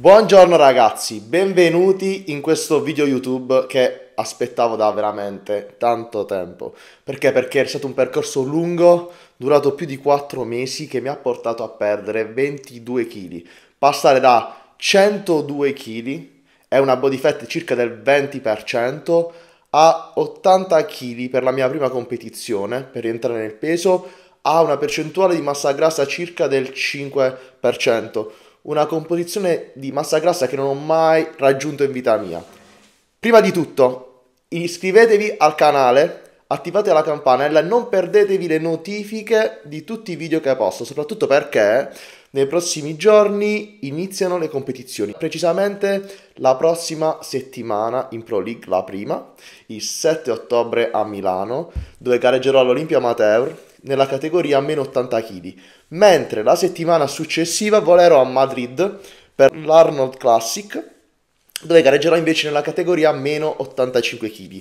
Buongiorno ragazzi, benvenuti in questo video YouTube che aspettavo da veramente tanto tempo. Perché? Perché è stato un percorso lungo, durato più di 4 mesi, che mi ha portato a perdere 22 kg. Passare da 102 kg, è una body fat circa del 20%, a 80 kg per la mia prima competizione, per rientrare nel peso, a una percentuale di massa grassa circa del 5% una composizione di massa grassa che non ho mai raggiunto in vita mia. Prima di tutto, iscrivetevi al canale, attivate la campanella e non perdetevi le notifiche di tutti i video che posto, soprattutto perché nei prossimi giorni iniziano le competizioni, precisamente la prossima settimana in Pro League, la prima, il 7 ottobre a Milano, dove gareggerò all'Olimpia Amateur nella categoria meno 80 kg mentre la settimana successiva volerò a Madrid per l'Arnold Classic, dove gareggerò invece nella categoria meno 85 kg.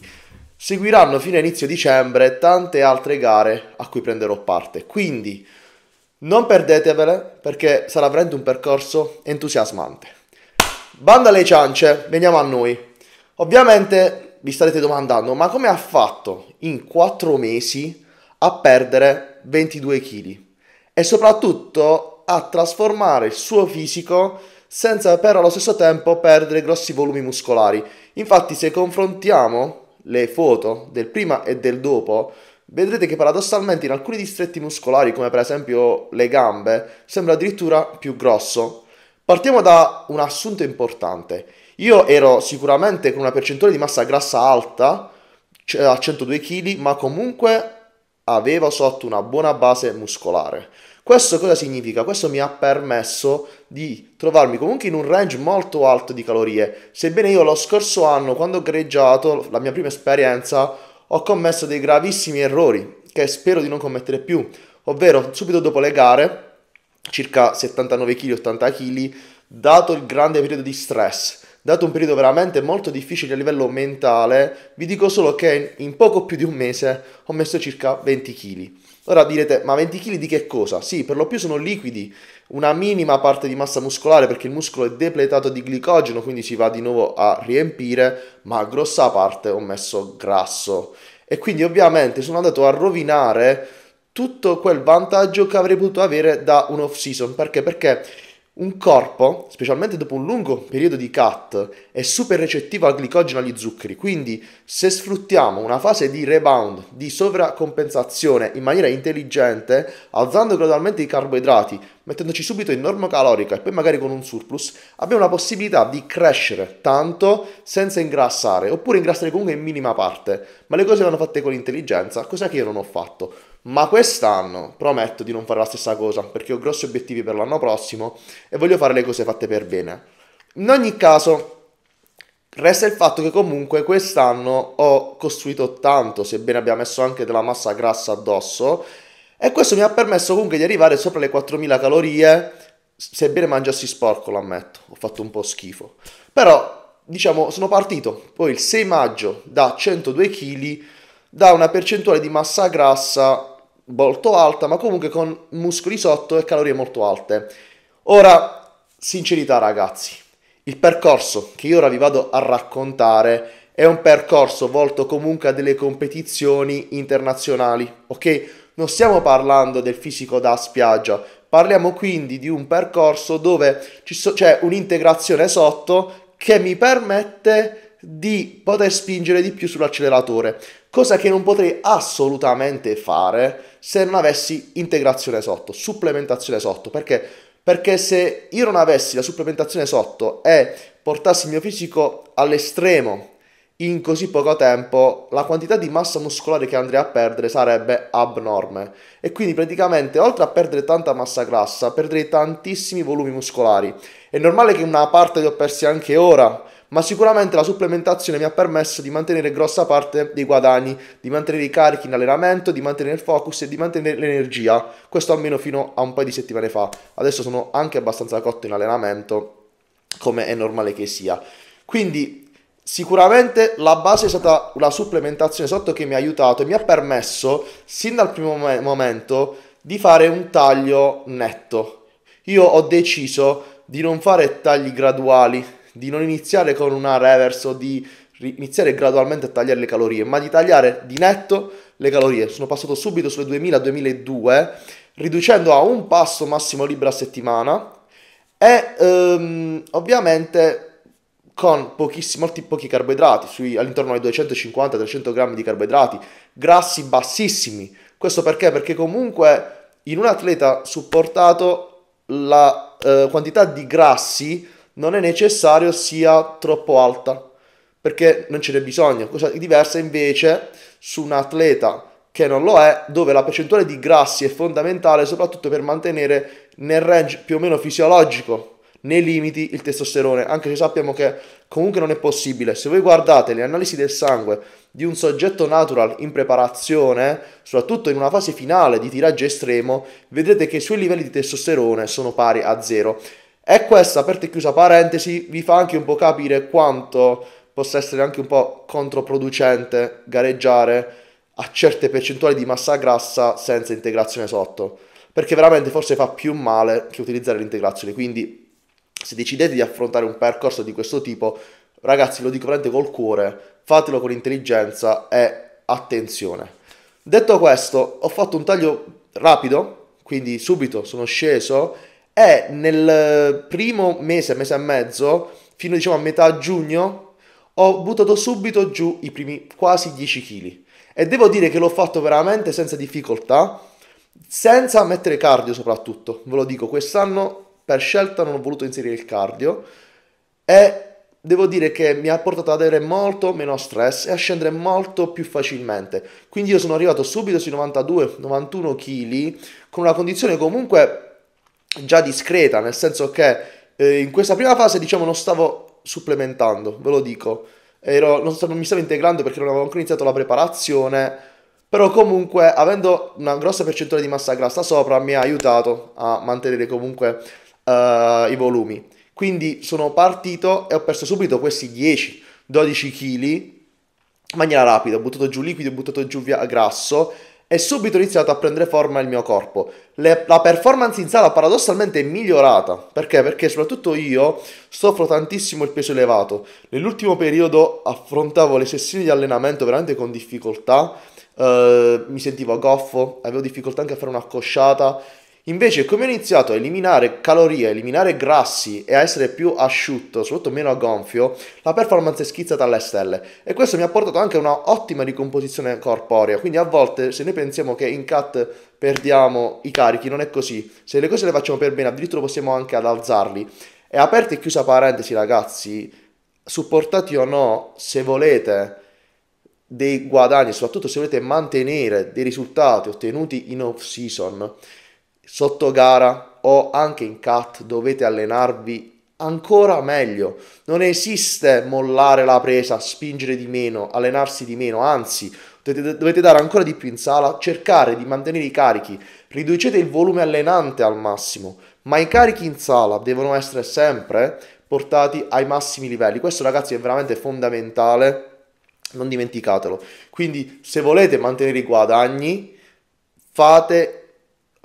Seguiranno fino a inizio dicembre tante altre gare a cui prenderò parte, quindi non perdetevele perché sarà veramente un percorso entusiasmante. Banda alle ciance, veniamo a noi. Ovviamente vi starete domandando, ma come ha fatto in 4 mesi a perdere 22 kg? e soprattutto a trasformare il suo fisico senza però allo stesso tempo perdere grossi volumi muscolari. Infatti se confrontiamo le foto del prima e del dopo, vedrete che paradossalmente in alcuni distretti muscolari, come per esempio le gambe, sembra addirittura più grosso. Partiamo da un assunto importante. Io ero sicuramente con una percentuale di massa grassa alta, cioè a 102 kg, ma comunque aveva sotto una buona base muscolare. Questo cosa significa? Questo mi ha permesso di trovarmi comunque in un range molto alto di calorie, sebbene io lo scorso anno, quando ho greggiato, la mia prima esperienza, ho commesso dei gravissimi errori, che spero di non commettere più, ovvero subito dopo le gare, circa 79 kg, 80 kg, dato il grande periodo di stress dato un periodo veramente molto difficile a livello mentale, vi dico solo che in poco più di un mese ho messo circa 20 kg. Ora direte, ma 20 kg di che cosa? Sì, per lo più sono liquidi, una minima parte di massa muscolare perché il muscolo è depletato di glicogeno, quindi si va di nuovo a riempire, ma grossa parte ho messo grasso. E quindi ovviamente sono andato a rovinare tutto quel vantaggio che avrei potuto avere da un off season. Perché? Perché un corpo, specialmente dopo un lungo periodo di cut, è super recettivo al glicogeno e agli zuccheri, quindi se sfruttiamo una fase di rebound, di sovracompensazione in maniera intelligente, alzando gradualmente i carboidrati, mettendoci subito in norma calorica e poi magari con un surplus, abbiamo la possibilità di crescere tanto senza ingrassare, oppure ingrassare comunque in minima parte. Ma le cose vanno fatte con intelligenza, cosa che io non ho fatto. Ma quest'anno prometto di non fare la stessa cosa perché ho grossi obiettivi per l'anno prossimo e voglio fare le cose fatte per bene. In ogni caso, resta il fatto che comunque quest'anno ho costruito tanto, sebbene abbia messo anche della massa grassa addosso, e questo mi ha permesso comunque di arrivare sopra le 4000 calorie, sebbene mangiassi sporco, lo ammetto, ho fatto un po' schifo. Però, diciamo, sono partito poi il 6 maggio da 102 kg, da una percentuale di massa grassa molto alta, ma comunque con muscoli sotto e calorie molto alte. Ora, sincerità ragazzi, il percorso che io ora vi vado a raccontare è un percorso volto comunque a delle competizioni internazionali, ok? Non stiamo parlando del fisico da spiaggia, parliamo quindi di un percorso dove so- c'è un'integrazione sotto che mi permette di poter spingere di più sull'acceleratore, cosa che non potrei assolutamente fare se non avessi integrazione sotto, supplementazione sotto, perché? Perché se io non avessi la supplementazione sotto e portassi il mio fisico all'estremo in così poco tempo, la quantità di massa muscolare che andrei a perdere sarebbe abnorme e quindi praticamente oltre a perdere tanta massa grassa, perderei tantissimi volumi muscolari. È normale che una parte li ho persi anche ora, ma sicuramente la supplementazione mi ha permesso di mantenere grossa parte dei guadagni, di mantenere i carichi in allenamento, di mantenere il focus e di mantenere l'energia, questo almeno fino a un paio di settimane fa. Adesso sono anche abbastanza cotto in allenamento, come è normale che sia. Quindi Sicuramente la base è stata la supplementazione sotto che mi ha aiutato e mi ha permesso, sin dal primo me- momento, di fare un taglio netto. Io ho deciso di non fare tagli graduali, di non iniziare con una reverse o di iniziare gradualmente a tagliare le calorie, ma di tagliare di netto le calorie. Sono passato subito sulle 2000-2002, riducendo a un passo massimo libero a settimana e um, ovviamente con pochissimi, molti pochi carboidrati, sui, all'intorno ai 250-300 grammi di carboidrati, grassi bassissimi. Questo perché? Perché comunque in un atleta supportato la eh, quantità di grassi non è necessario sia troppo alta, perché non ce n'è bisogno. Cosa diversa invece su un atleta che non lo è, dove la percentuale di grassi è fondamentale soprattutto per mantenere nel range più o meno fisiologico nei limiti il testosterone, anche se sappiamo che comunque non è possibile. Se voi guardate le analisi del sangue di un soggetto natural in preparazione, soprattutto in una fase finale di tiraggio estremo, vedrete che i suoi livelli di testosterone sono pari a zero. E questa, aperta e chiusa parentesi, vi fa anche un po' capire quanto possa essere anche un po' controproducente gareggiare a certe percentuali di massa grassa senza integrazione sotto, perché veramente forse fa più male che utilizzare l'integrazione. Quindi se decidete di affrontare un percorso di questo tipo, ragazzi, lo dico veramente col cuore, fatelo con intelligenza e attenzione. Detto questo, ho fatto un taglio rapido, quindi subito sono sceso e nel eh, primo mese, mese e mezzo, fino diciamo a metà giugno, ho buttato subito giù i primi quasi 10 kg. E devo dire che l'ho fatto veramente senza difficoltà, senza mettere cardio soprattutto. Ve lo dico, quest'anno per scelta non ho voluto inserire il cardio e devo dire che mi ha portato ad avere molto meno stress e a scendere molto più facilmente. Quindi io sono arrivato subito sui 92-91 kg con una condizione comunque già discreta, nel senso che eh, in questa prima fase diciamo non stavo supplementando, ve lo dico, Ero, non stavo, mi stavo integrando perché non avevo ancora iniziato la preparazione, però comunque avendo una grossa percentuale di massa grassa sopra mi ha aiutato a mantenere comunque eh, i volumi. Quindi sono partito e ho perso subito questi 10-12 kg in maniera rapida, ho buttato giù liquido, ho buttato giù via grasso è subito iniziato a prendere forma il mio corpo. Le, la performance in sala paradossalmente è migliorata. Perché? Perché soprattutto io soffro tantissimo il peso elevato. Nell'ultimo periodo affrontavo le sessioni di allenamento veramente con difficoltà. Uh, mi sentivo goffo, avevo difficoltà anche a fare una cosciata. Invece, come ho iniziato a eliminare calorie, a eliminare grassi e a essere più asciutto, soprattutto meno a gonfio, la performance è schizzata alle stelle. E questo mi ha portato anche a una ottima ricomposizione corporea. Quindi, a volte, se noi pensiamo che in cut perdiamo i carichi, non è così. Se le cose le facciamo per bene, addirittura possiamo anche ad alzarli. E aperta e chiusa parentesi, ragazzi, supportati o no, se volete dei guadagni, soprattutto se volete mantenere dei risultati ottenuti in off season sotto gara o anche in cat dovete allenarvi ancora meglio. Non esiste mollare la presa, spingere di meno, allenarsi di meno, anzi dovete, dovete dare ancora di più in sala, cercare di mantenere i carichi, riducete il volume allenante al massimo, ma i carichi in sala devono essere sempre portati ai massimi livelli. Questo ragazzi è veramente fondamentale, non dimenticatelo. Quindi se volete mantenere i guadagni, fate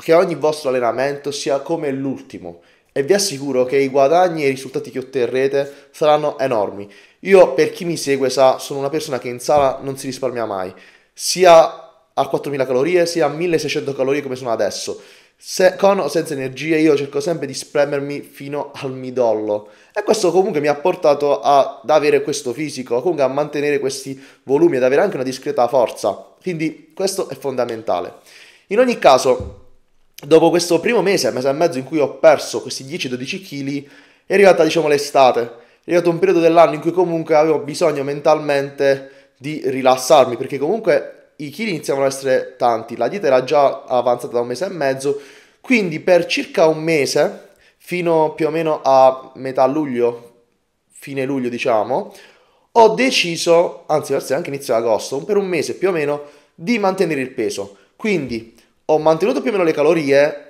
che ogni vostro allenamento sia come l'ultimo e vi assicuro che i guadagni e i risultati che otterrete saranno enormi. Io per chi mi segue sa, sono una persona che in sala non si risparmia mai, sia a 4000 calorie sia a 1600 calorie come sono adesso. Se, con o senza energie io cerco sempre di spremermi fino al midollo e questo comunque mi ha portato ad avere questo fisico, comunque a mantenere questi volumi, ad avere anche una discreta forza, quindi questo è fondamentale. In ogni caso, dopo questo primo mese, mese e mezzo in cui ho perso questi 10-12 kg, è arrivata diciamo l'estate, è arrivato un periodo dell'anno in cui comunque avevo bisogno mentalmente di rilassarmi, perché comunque i chili iniziavano ad essere tanti, la dieta era già avanzata da un mese e mezzo, quindi per circa un mese, fino più o meno a metà luglio, fine luglio diciamo, ho deciso, anzi forse anche inizio agosto, per un mese più o meno, di mantenere il peso. Quindi ho mantenuto più o meno le calorie,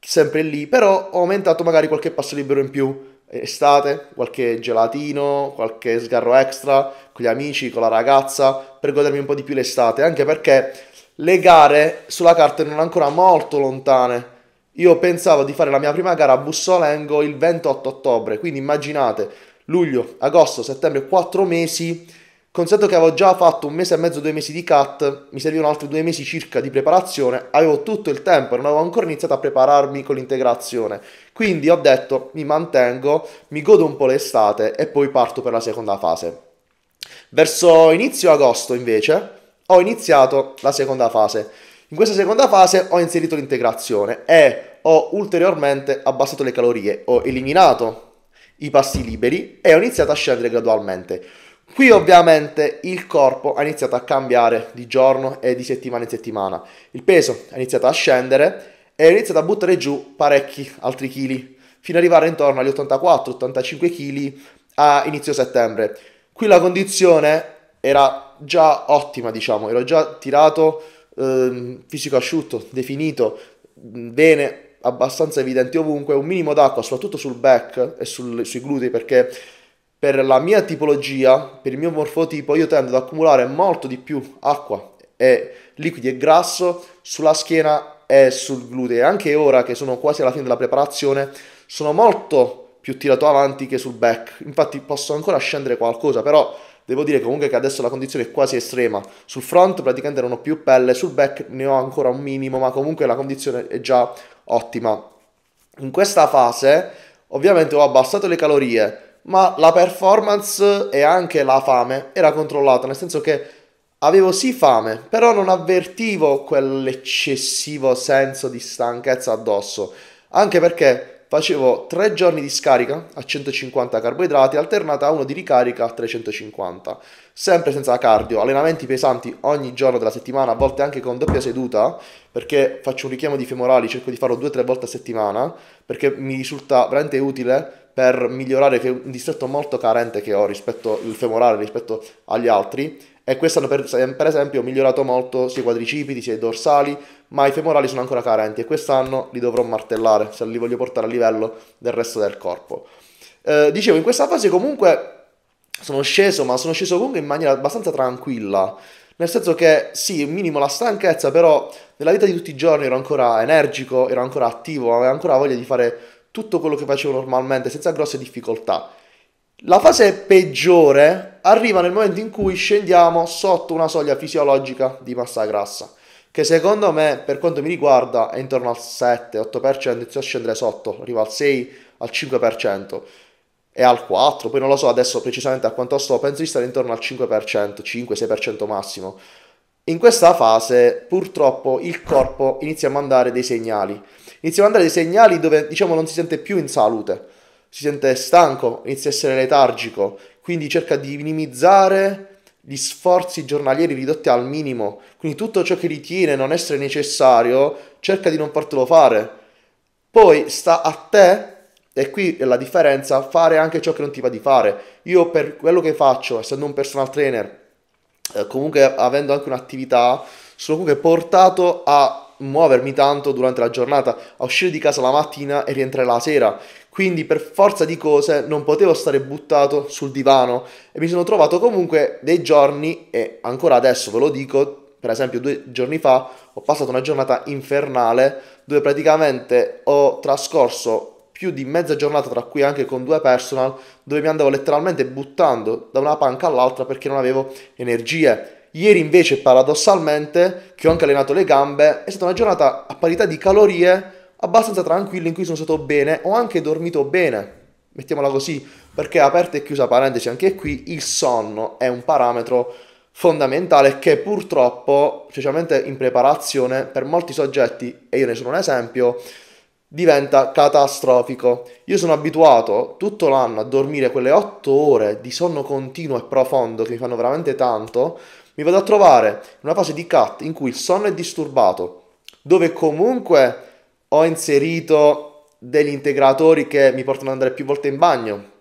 sempre lì, però ho aumentato magari qualche passo libero in più. Estate, qualche gelatino, qualche sgarro extra con gli amici, con la ragazza, per godermi un po' di più l'estate, anche perché le gare sulla carta erano ancora molto lontane. Io pensavo di fare la mia prima gara a Bussolengo il 28 ottobre, quindi immaginate luglio, agosto, settembre, 4 mesi Considerato che avevo già fatto un mese e mezzo, due mesi di cut, mi servivano altri due mesi circa di preparazione, avevo tutto il tempo, non avevo ancora iniziato a prepararmi con l'integrazione. Quindi ho detto mi mantengo, mi godo un po' l'estate e poi parto per la seconda fase. Verso inizio agosto invece ho iniziato la seconda fase. In questa seconda fase ho inserito l'integrazione e ho ulteriormente abbassato le calorie, ho eliminato i pasti liberi e ho iniziato a scendere gradualmente. Qui ovviamente il corpo ha iniziato a cambiare di giorno e di settimana in settimana, il peso ha iniziato a scendere e ha iniziato a buttare giù parecchi altri chili, fino ad arrivare intorno agli 84-85 kg a inizio settembre. Qui la condizione era già ottima, diciamo, ero già tirato, eh, fisico asciutto, definito, bene, abbastanza evidente ovunque, un minimo d'acqua soprattutto sul back e sul, sui glutei perché per la mia tipologia, per il mio morfotipo, io tendo ad accumulare molto di più acqua e liquidi e grasso sulla schiena e sul gluteo. anche ora che sono quasi alla fine della preparazione, sono molto più tirato avanti che sul back. Infatti posso ancora scendere qualcosa, però devo dire comunque che adesso la condizione è quasi estrema. Sul front praticamente non ho più pelle, sul back ne ho ancora un minimo, ma comunque la condizione è già ottima. In questa fase ovviamente ho abbassato le calorie, ma la performance e anche la fame era controllata, nel senso che avevo sì fame, però non avvertivo quell'eccessivo senso di stanchezza addosso, anche perché facevo tre giorni di scarica a 150 carboidrati alternata a uno di ricarica a 350, sempre senza cardio, allenamenti pesanti ogni giorno della settimana, a volte anche con doppia seduta, perché faccio un richiamo di femorali, cerco di farlo due o tre volte a settimana, perché mi risulta veramente utile per migliorare che è un distretto molto carente che ho rispetto al femorale rispetto agli altri e quest'anno, per, per, esempio migliorato molto sia i quadricipiti sia i dorsali ma i femorali sono ancora carenti e quest'anno li dovrò martellare se li voglio portare a livello del resto del corpo eh, dicevo in questa fase comunque sono sceso ma sono sceso comunque in maniera abbastanza tranquilla nel senso che sì, minimo la stanchezza, però nella vita di tutti i giorni ero ancora energico, ero ancora attivo, avevo ancora voglia di fare tutto quello che facevo normalmente senza grosse difficoltà. La fase peggiore arriva nel momento in cui scendiamo sotto una soglia fisiologica di massa grassa, che secondo me, per quanto mi riguarda, è intorno al 7-8%, inizio a scendere sotto, arriva al 6, al 5% e al 4, poi non lo so adesso precisamente a quanto sto, penso di stare intorno al 5%, 5-6% massimo. In questa fase purtroppo il corpo inizia a mandare dei segnali iniziano ad andare dei segnali dove diciamo non si sente più in salute, si sente stanco, inizia a essere letargico, quindi cerca di minimizzare gli sforzi giornalieri ridotti al minimo, quindi tutto ciò che ritiene non essere necessario cerca di non fartelo fare. Poi sta a te, e qui è la differenza, fare anche ciò che non ti va di fare. Io per quello che faccio, essendo un personal trainer, eh, comunque avendo anche un'attività, sono comunque portato a muovermi tanto durante la giornata, a uscire di casa la mattina e rientrare la sera. Quindi per forza di cose non potevo stare buttato sul divano e mi sono trovato comunque dei giorni e ancora adesso ve lo dico, per esempio due giorni fa ho passato una giornata infernale dove praticamente ho trascorso più di mezza giornata, tra cui anche con due personal, dove mi andavo letteralmente buttando da una panca all'altra perché non avevo energie. Ieri invece, paradossalmente, che ho anche allenato le gambe, è stata una giornata a parità di calorie abbastanza tranquilla in cui sono stato bene, ho anche dormito bene. Mettiamola così, perché aperta e chiusa parentesi anche qui, il sonno è un parametro fondamentale che purtroppo, specialmente in preparazione, per molti soggetti, e io ne sono un esempio, diventa catastrofico. Io sono abituato tutto l'anno a dormire quelle 8 ore di sonno continuo e profondo che mi fanno veramente tanto, mi vado a trovare in una fase di cut in cui il sonno è disturbato, dove comunque ho inserito degli integratori che mi portano ad andare più volte in bagno,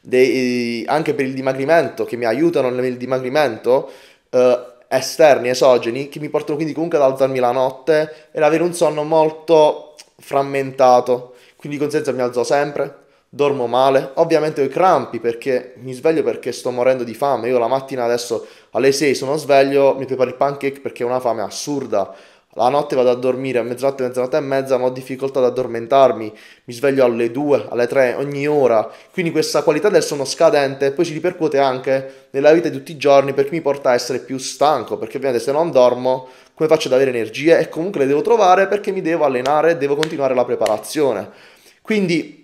dei, anche per il dimagrimento, che mi aiutano nel dimagrimento, eh, esterni, esogeni, che mi portano quindi comunque ad alzarmi la notte e ad avere un sonno molto frammentato. Quindi di conseguenza mi alzo sempre, dormo male, ovviamente ho i crampi perché mi sveglio perché sto morendo di fame, io la mattina adesso alle 6 sono sveglio, mi preparo il pancake perché ho una fame assurda, la notte vado a dormire a mezzanotte, mezzanotte e mezza, ma ho difficoltà ad addormentarmi, mi sveglio alle 2, alle 3, ogni ora, quindi questa qualità del sonno scadente poi si ripercuote anche nella vita di tutti i giorni perché mi porta a essere più stanco, perché ovviamente se non dormo come faccio ad avere energie e comunque le devo trovare perché mi devo allenare e devo continuare la preparazione. Quindi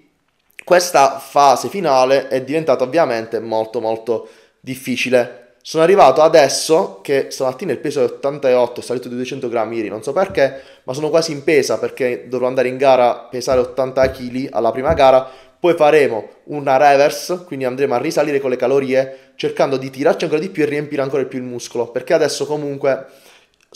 questa fase finale è diventata ovviamente molto molto difficile. Sono arrivato adesso che stamattina il peso è 88, è salito di 200 grammi ieri, non so perché, ma sono quasi in pesa perché dovrò andare in gara a pesare 80 kg alla prima gara, poi faremo una reverse, quindi andremo a risalire con le calorie cercando di tirarci ancora di più e riempire ancora di più il muscolo, perché adesso comunque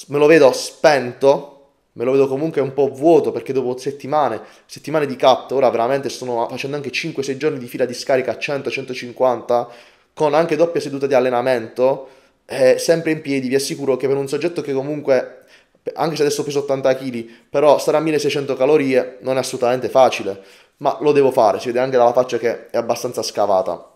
me lo vedo spento me lo vedo comunque un po' vuoto perché dopo settimane, settimane di cut, ora veramente sto facendo anche 5-6 giorni di fila di scarica a 100-150 con anche doppia seduta di allenamento, eh, sempre in piedi, vi assicuro che per un soggetto che comunque anche se adesso ho preso 80 kg, però stare a 1600 calorie non è assolutamente facile, ma lo devo fare, si vede anche dalla faccia che è abbastanza scavata.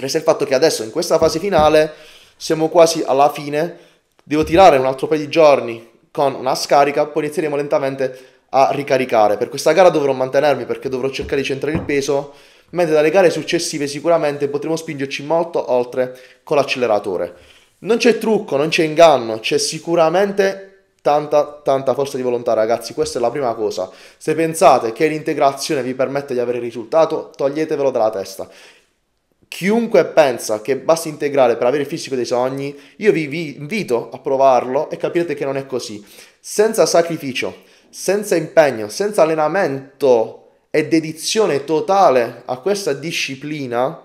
Resta il fatto che adesso in questa fase finale siamo quasi alla fine, devo tirare un altro paio di giorni con una scarica, poi inizieremo lentamente a ricaricare. Per questa gara dovrò mantenermi perché dovrò cercare di centrare il peso, mentre dalle gare successive sicuramente potremo spingerci molto oltre con l'acceleratore. Non c'è trucco, non c'è inganno, c'è sicuramente tanta tanta forza di volontà ragazzi, questa è la prima cosa. Se pensate che l'integrazione vi permette di avere risultato, toglietevelo dalla testa. Chiunque pensa che basti integrare per avere il fisico dei sogni, io vi, vi invito a provarlo e capirete che non è così. Senza sacrificio, senza impegno, senza allenamento e dedizione totale a questa disciplina,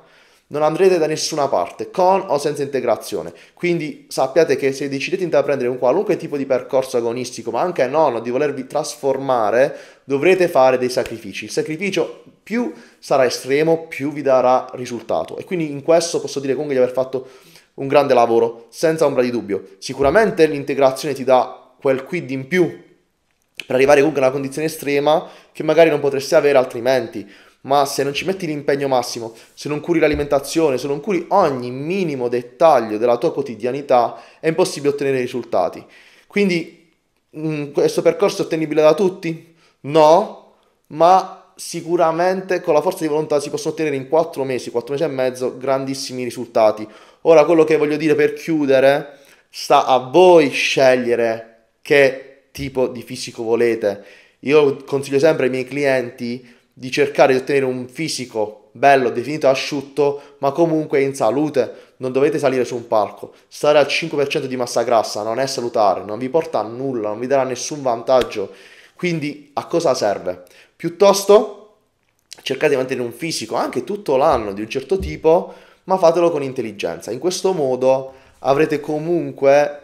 non andrete da nessuna parte, con o senza integrazione. Quindi sappiate che se decidete di intraprendere un qualunque tipo di percorso agonistico, ma anche non, di volervi trasformare, dovrete fare dei sacrifici. Il sacrificio più sarà estremo, più vi darà risultato. E quindi in questo posso dire comunque di aver fatto un grande lavoro, senza ombra di dubbio. Sicuramente l'integrazione ti dà quel quid in più per arrivare comunque a una condizione estrema che magari non potresti avere altrimenti. Ma se non ci metti l'impegno massimo, se non curi l'alimentazione, se non curi ogni minimo dettaglio della tua quotidianità, è impossibile ottenere risultati. Quindi mm, questo percorso è ottenibile da tutti? No, ma sicuramente con la forza di volontà si possono ottenere in 4 mesi, 4 mesi e mezzo, grandissimi risultati. Ora quello che voglio dire per chiudere, sta a voi scegliere che tipo di fisico volete. Io consiglio sempre ai miei clienti di cercare di ottenere un fisico bello, definito asciutto, ma comunque in salute. Non dovete salire su un palco. Stare al 5% di massa grassa non è salutare, non vi porta a nulla, non vi darà nessun vantaggio. Quindi a cosa serve? Piuttosto cercate di mantenere un fisico anche tutto l'anno di un certo tipo, ma fatelo con intelligenza. In questo modo avrete comunque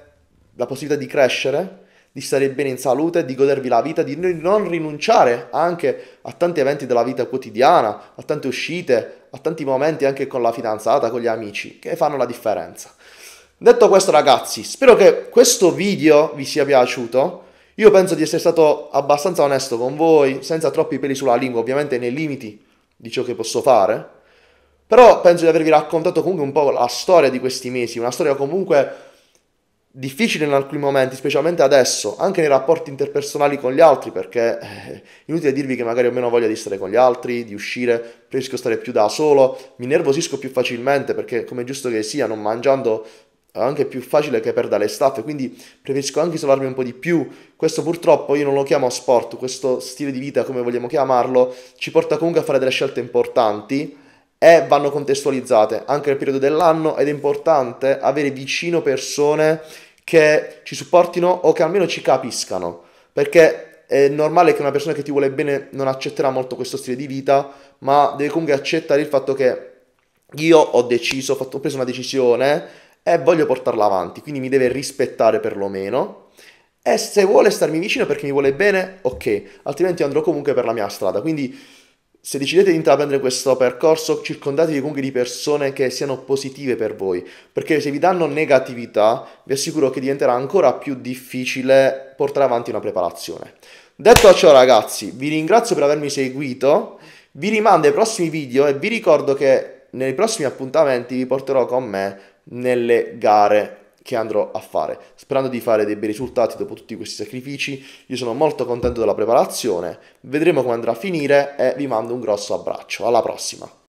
la possibilità di crescere, di stare bene in salute, di godervi la vita, di non rinunciare anche a tanti eventi della vita quotidiana, a tante uscite, a tanti momenti anche con la fidanzata, con gli amici, che fanno la differenza. Detto questo ragazzi, spero che questo video vi sia piaciuto. Io penso di essere stato abbastanza onesto con voi, senza troppi peli sulla lingua, ovviamente nei limiti di ciò che posso fare, però penso di avervi raccontato comunque un po' la storia di questi mesi, una storia comunque difficile in alcuni momenti, specialmente adesso, anche nei rapporti interpersonali con gli altri, perché è eh, inutile dirvi che magari ho meno voglia di stare con gli altri, di uscire, preferisco stare più da solo, mi nervosisco più facilmente perché come giusto che sia, non mangiando anche più facile che perda le staffe, quindi preferisco anche isolarmi un po' di più. Questo purtroppo io non lo chiamo sport, questo stile di vita, come vogliamo chiamarlo, ci porta comunque a fare delle scelte importanti e vanno contestualizzate anche nel periodo dell'anno ed è importante avere vicino persone che ci supportino o che almeno ci capiscano, perché è normale che una persona che ti vuole bene non accetterà molto questo stile di vita, ma deve comunque accettare il fatto che io ho deciso, ho, fatto, ho preso una decisione e eh, voglio portarla avanti, quindi mi deve rispettare perlomeno. E se vuole starmi vicino perché mi vuole bene, ok, altrimenti andrò comunque per la mia strada. Quindi se decidete di intraprendere questo percorso, circondatevi comunque di persone che siano positive per voi, perché se vi danno negatività, vi assicuro che diventerà ancora più difficile portare avanti una preparazione. Detto ciò ragazzi, vi ringrazio per avermi seguito, vi rimando ai prossimi video e vi ricordo che nei prossimi appuntamenti vi porterò con me nelle gare che andrò a fare, sperando di fare dei bei risultati dopo tutti questi sacrifici. Io sono molto contento della preparazione, vedremo come andrà a finire e vi mando un grosso abbraccio. Alla prossima!